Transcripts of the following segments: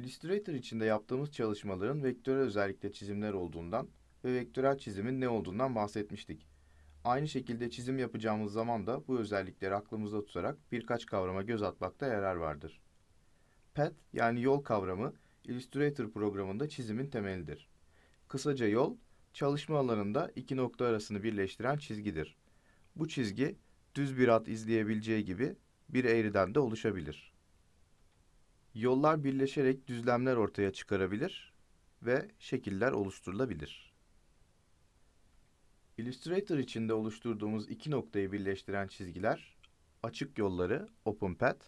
Illustrator içinde yaptığımız çalışmaların vektörel özellikle çizimler olduğundan ve vektörel çizimin ne olduğundan bahsetmiştik. Aynı şekilde çizim yapacağımız zaman da bu özellikleri aklımızda tutarak birkaç kavrama göz atmakta yarar vardır. Path yani yol kavramı Illustrator programında çizimin temelidir. Kısaca yol, çalışma alanında iki nokta arasını birleştiren çizgidir. Bu çizgi düz bir at izleyebileceği gibi bir eğriden de oluşabilir yollar birleşerek düzlemler ortaya çıkarabilir ve şekiller oluşturulabilir. Illustrator içinde oluşturduğumuz iki noktayı birleştiren çizgiler, açık yolları open path,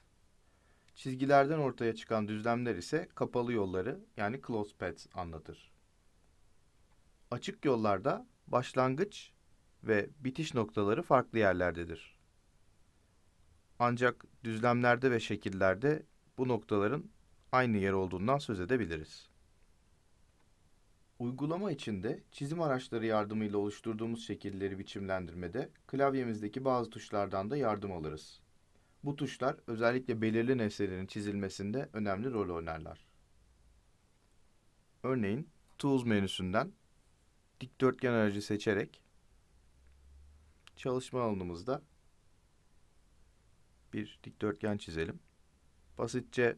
çizgilerden ortaya çıkan düzlemler ise kapalı yolları yani closed path) anlatır. Açık yollarda başlangıç ve bitiş noktaları farklı yerlerdedir. Ancak düzlemlerde ve şekillerde bu noktaların aynı yer olduğundan söz edebiliriz. Uygulama içinde çizim araçları yardımıyla oluşturduğumuz şekilleri biçimlendirmede klavyemizdeki bazı tuşlardan da yardım alırız. Bu tuşlar özellikle belirli nesnelerin çizilmesinde önemli rol oynarlar. Örneğin Tools menüsünden dikdörtgen aracı seçerek çalışma alanımızda bir dikdörtgen çizelim. Basitçe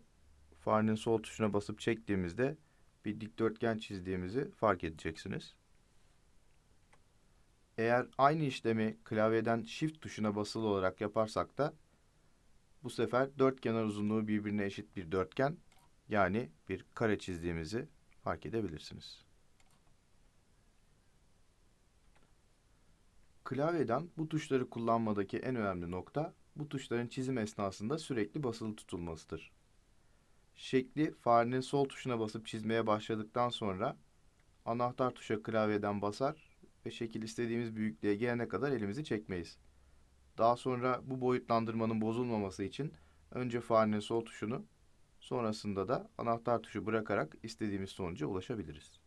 farenin sol tuşuna basıp çektiğimizde bir dikdörtgen çizdiğimizi fark edeceksiniz. Eğer aynı işlemi klavyeden shift tuşuna basılı olarak yaparsak da bu sefer dört kenar uzunluğu birbirine eşit bir dörtgen yani bir kare çizdiğimizi fark edebilirsiniz. Klavyeden bu tuşları kullanmadaki en önemli nokta bu tuşların çizim esnasında sürekli basılı tutulmasıdır. Şekli farenin sol tuşuna basıp çizmeye başladıktan sonra anahtar tuşa klavyeden basar ve şekil istediğimiz büyüklüğe gelene kadar elimizi çekmeyiz. Daha sonra bu boyutlandırmanın bozulmaması için önce farenin sol tuşunu sonrasında da anahtar tuşu bırakarak istediğimiz sonuca ulaşabiliriz.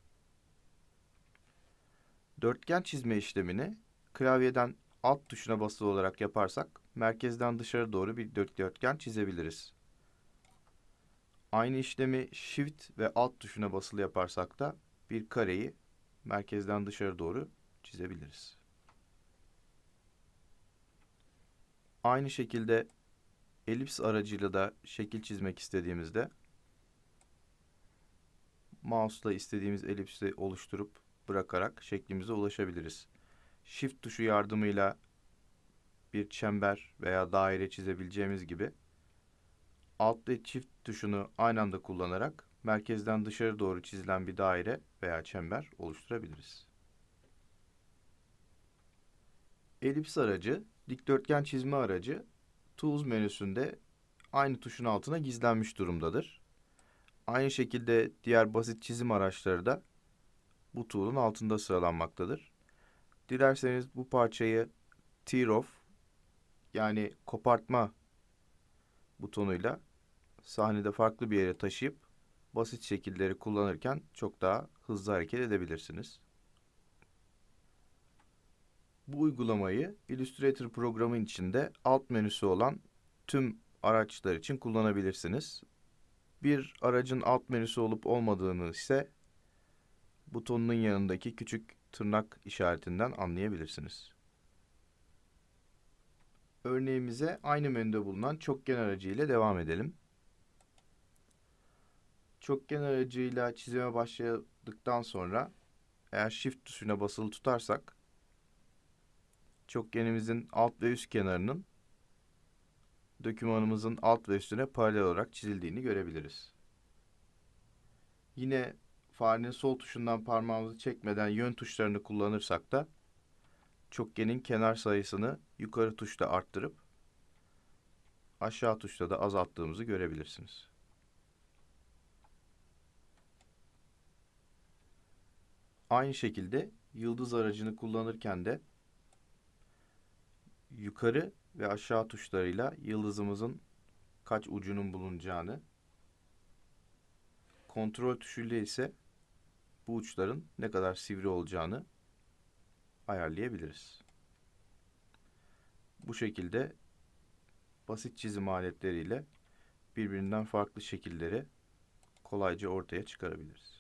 Dörtgen çizme işlemini klavyeden alt tuşuna basılı olarak yaparsak merkezden dışarı doğru bir dörtgen çizebiliriz. Aynı işlemi Shift ve alt tuşuna basılı yaparsak da bir kareyi merkezden dışarı doğru çizebiliriz. Aynı şekilde elips aracıyla da şekil çizmek istediğimizde mouse'la istediğimiz elipsi oluşturup bırakarak şeklimize ulaşabiliriz shift tuşu yardımıyla bir çember veya daire çizebileceğimiz gibi alt ve çift tuşunu aynı anda kullanarak merkezden dışarı doğru çizilen bir daire veya çember oluşturabiliriz. Elips aracı, dikdörtgen çizme aracı Tools menüsünde aynı tuşun altına gizlenmiş durumdadır. Aynı şekilde diğer basit çizim araçları da bu tool'un altında sıralanmaktadır. Dilerseniz bu parçayı tear off yani kopartma butonuyla sahnede farklı bir yere taşıyıp basit şekilleri kullanırken çok daha hızlı hareket edebilirsiniz. Bu uygulamayı Illustrator programı içinde alt menüsü olan tüm araçlar için kullanabilirsiniz. Bir aracın alt menüsü olup olmadığını ise butonun yanındaki küçük tırnak işaretinden anlayabilirsiniz. Örneğimize aynı menüde bulunan çokgen aracı ile devam edelim. Çokgen aracıyla çizime başladıktan sonra eğer shift tuşuna basılı tutarsak çokgenimizin alt ve üst kenarının dokümanımızın alt ve üstüne paralel olarak çizildiğini görebiliriz. Yine farenin sol tuşundan parmağımızı çekmeden yön tuşlarını kullanırsak da çokgenin kenar sayısını yukarı tuşta arttırıp aşağı tuşta da azalttığımızı görebilirsiniz. Aynı şekilde yıldız aracını kullanırken de yukarı ve aşağı tuşlarıyla yıldızımızın kaç ucunun bulunacağını kontrol tuşuyla ise bu uçların ne kadar sivri olacağını ayarlayabiliriz. Bu şekilde basit çizim aletleriyle birbirinden farklı şekilleri kolayca ortaya çıkarabiliriz.